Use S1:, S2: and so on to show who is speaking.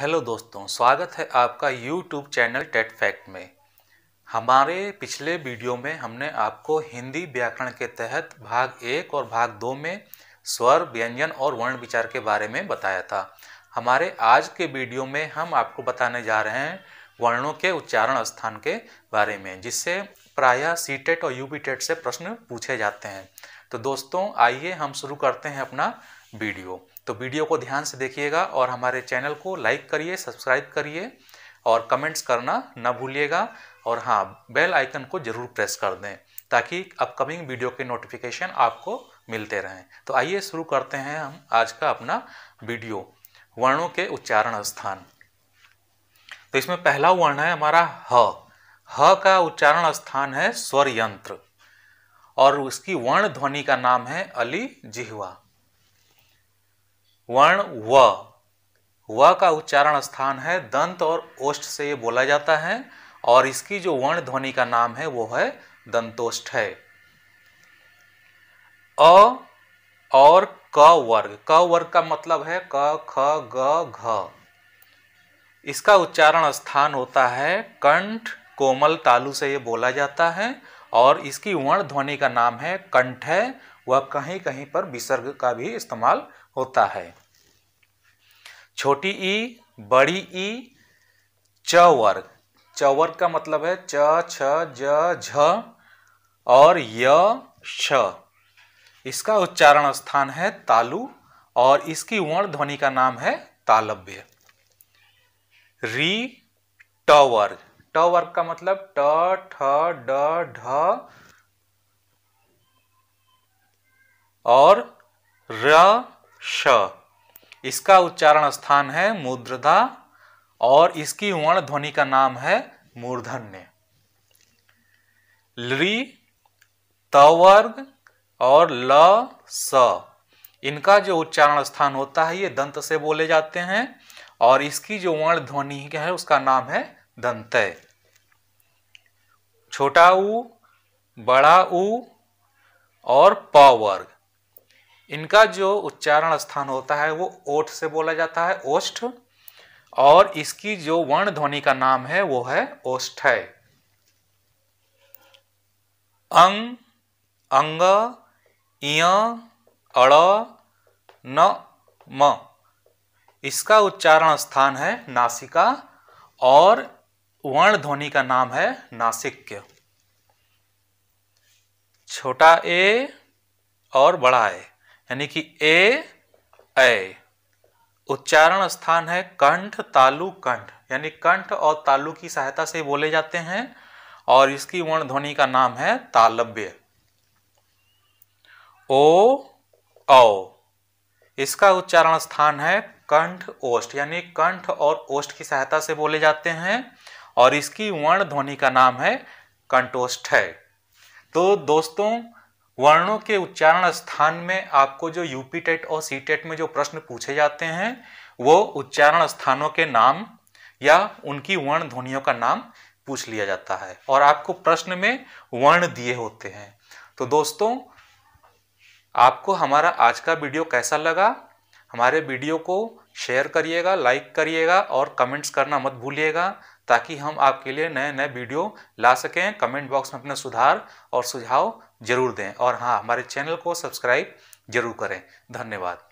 S1: hello दोस्तों स्वागत है आपका यूट्यूब चैनल टेट फैक्ट में हमारे पिछले वीडियो में हमने आपको हिंदी व्याकरण के तहत भाग एक और भाग दो में स्वर व्यंजन और वर्ण विचार के बारे में बताया था हमारे आज के वीडियो में हम आपको बताने जा रहे हैं वर्णों के उच्चारण स्थान के बारे में जिससे प्रायः सी टेट e और यू टेट e से प्रश्न पूछे जाते हैं तो दोस्तों आइए हम शुरू करते हैं अपना वीडियो तो वीडियो को ध्यान से देखिएगा और हमारे चैनल को लाइक करिए सब्सक्राइब करिए और कमेंट्स करना ना भूलिएगा और हाँ बेल आइकन को ज़रूर प्रेस कर दें ताकि अपकमिंग वीडियो के नोटिफिकेशन आपको मिलते रहें तो आइए शुरू करते हैं हम आज का अपना वीडियो वर्णों के उच्चारण स्थान तो इसमें पहला वर्ण है हमारा ह ह का उच्चारण स्थान है स्वर यंत्र और उसकी वर्ण ध्वनि का नाम है अली जिहवा वर्ण व व का उच्चारण स्थान है दंत और ओष्ठ से ये बोला जाता है और इसकी जो वर्ण ध्वनि का नाम है वो है दंतोष्ठ है अ और क वर्ग क वर्ग का मतलब है क ख ग घ इसका उच्चारण स्थान होता है कंठ कोमल तालु से ये बोला जाता है और इसकी वर्ण ध्वनि का नाम है कंठ है वह कहीं कहीं पर विसर्ग का भी इस्तेमाल होता है छोटी ई बड़ी ई चवर्ग चवर्ग का मतलब है च छ ज झ और य श इसका उच्चारण स्थान है तालु और इसकी वर्ण ध्वनि का नाम है तालव्य री टवर्ग टवर्ग का मतलब ट ठ ड ढ और र श इसका उच्चारण स्थान है मुद्रधा और इसकी वर्ण ध्वनि का नाम है मूर्धन्य ली तवर्ग और ल स इनका जो उच्चारण स्थान होता है ये दंत से बोले जाते हैं और इसकी जो वर्ण ध्वनि है उसका नाम है दंत छोटा ऊ बड़ा ऊ और प वर्ग इनका जो उच्चारण स्थान होता है वो ओठ से बोला जाता है ओष्ठ और इसकी जो वर्ण ध्वनि का नाम है वो है ओष्ठय अंग अंग अड़ न म इसका उच्चारण स्थान है नासिका और वर्ण ध्वनि का नाम है नासिक्य छोटा ए और बड़ा ए यानी कि ए ए उच्चारण स्थान है कंठ तालु कंठ यानी कंठ और तालु की सहायता से बोले जाते हैं और इसकी वर्ण ध्वनि का नाम है तालव्य ओ औ इसका उच्चारण स्थान है कंठ ओष्ठ यानी कंठ और ओष्ठ की सहायता से बोले जाते हैं और इसकी वर्ण ध्वनि का नाम है कंठोष्ठ है तो दोस्तों वर्णों के उच्चारण स्थान में आपको जो यूपी टेट और सी टेट में जो प्रश्न पूछे जाते हैं वो उच्चारण स्थानों के नाम या उनकी वर्ण ध्वनियों का नाम पूछ लिया जाता है और आपको प्रश्न में वर्ण दिए होते हैं तो दोस्तों आपको हमारा आज का वीडियो कैसा लगा हमारे वीडियो को शेयर करिएगा लाइक करिएगा और कमेंट्स करना मत भूलिएगा ताकि हम आपके लिए नए नए वीडियो ला सकें कमेंट बॉक्स में अपने सुधार और सुझाव ज़रूर दें और हाँ हमारे चैनल को सब्सक्राइब ज़रूर करें धन्यवाद